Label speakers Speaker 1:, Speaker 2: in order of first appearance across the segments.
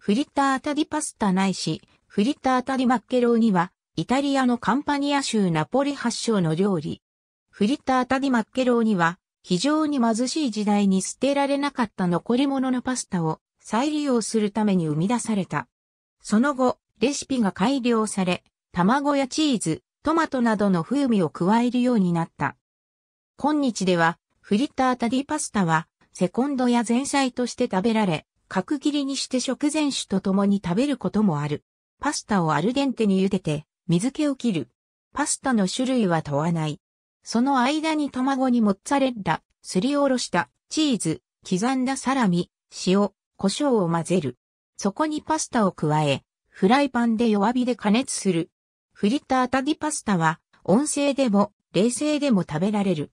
Speaker 1: フリッタータディパスタないし、フリッタータディマッ
Speaker 2: ケローニは、イタリアのカンパニア州ナポリ発祥の料理。フリッタータディマッケローニは、非常に貧しい時代に捨てられなかった残り物のパスタを再利用するために生み出された。その後、レシピが改良され、卵やチーズ、トマトなどの風味を加えるようになった。今日では、フリッタータディパスタは、セコンドや前菜として食べられ、角切りにして食前酒と共に食べることもある。パスタをアルデンテに茹でて、水気を切る。パスタの種類は問わない。その間に卵にモッツァレッラ、すりおろしたチーズ、刻んだサラミ、塩、胡椒を混ぜる。そこにパスタを加え、フライパンで弱火で加熱する。フリッタータディパスタは、温性でも、冷静でも食べられる。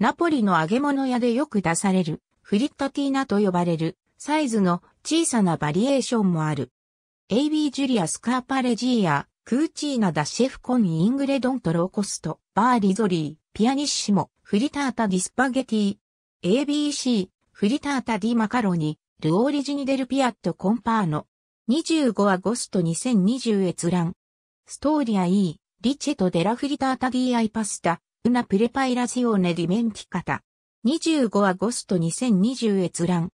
Speaker 2: ナポリの揚げ物屋でよく出される、フリッタティーナと呼ばれる、サイズの小さなバリエーションもある。AB ジュリア・スカーパレジーア、クーチーナ・ダ・シェフコン・イングレドント・ローコスト、バー・リゾリー、ピアニッシモ、フリタータ・ディスパゲティ、ABC、フリタータ・ディ・マカロニ、ルオリジニデル・ピアット・コンパーノ、25アゴスト2020閲覧。ストーリア E、リチェト・デラ・フリタータ・ディ・アイ・パスタ、ウナ・プレパイラジオネ・ディメンティカタ。25アゴスト2020閲覧。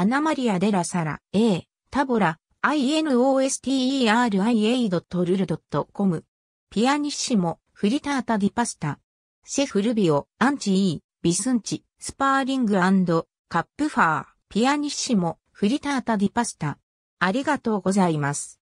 Speaker 2: アナマリア・デラ・サラ、A、タボラ、inosteria.lul.com。ピアニッシモ、フリタータ・ディパスタ。シェフ・ルビオ、アンチ・イー、ビスンチ、スパーリングカップファー、ピアニッシモ、
Speaker 1: フリタータ・ディパスタ。ありがとうございます。